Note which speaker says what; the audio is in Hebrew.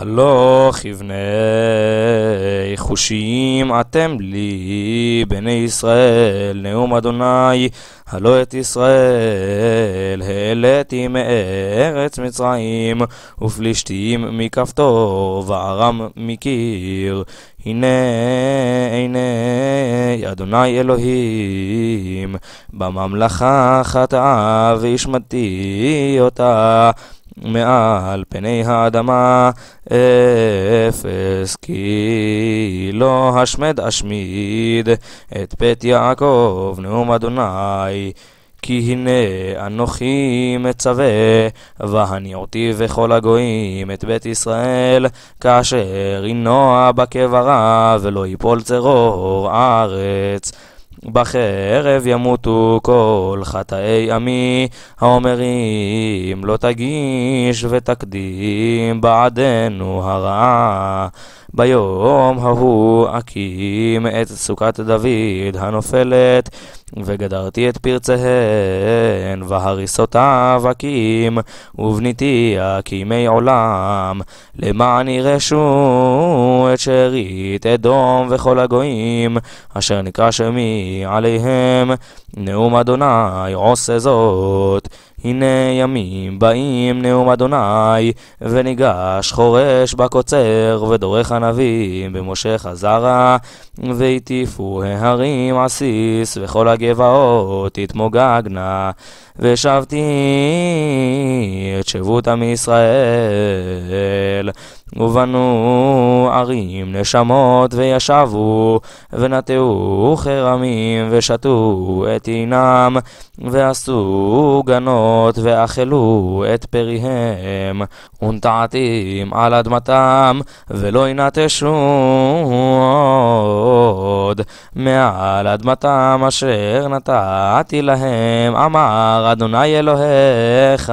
Speaker 1: הלוך יבני חושים אתם לי, בני ישראל, נאום אדוני, הלא את ישראל העליתי מארץ מצרים, ופלישתים מכפתור, וארם מקיר. הנה עיני אדוני אלוהים, בממלכה חטאה והשמדתי אותה. מעל פני האדמה אפס, כי לא השמד אשמיד את בית יעקב נאום אדוני. כי הנה אנוכי מצווה, והניעותי וכל הגויים את בית ישראל, כאשר ינוע בקברה, ולא יפול צרור ארץ. בחרב ימותו כל חטאי עמי, האומרים לא תגיש ותקדים בעדנו הרעה. ביום ההוא אקים את סוכת דוד הנופלת, וגדרתי את פרציהן, והריסותיו אקים, ובניתי אקימי עולם, למען ירשו את שארית אדום וכל הגויים, אשר נקרא שמי עליהם, נאום אדוני עושה זאת. הנה ימים באים נאום אדוני, וניגש חורש בקוצר, ודורך ענבים במשה חזרה, והטיפו ההרים עסיס, וכל הגבעות התמוגגנה, ושבתי את שבות עמי ישראל. ובנו ערים נשמות וישבו, ונטעו חרמים ושתו את עינם, ועשו גנות ואכלו את פריהם, ונטעתים על אדמתם, ולא ינטשו עוד מעל אדמתם אשר נתתי להם, אמר אדוני אלוהיך.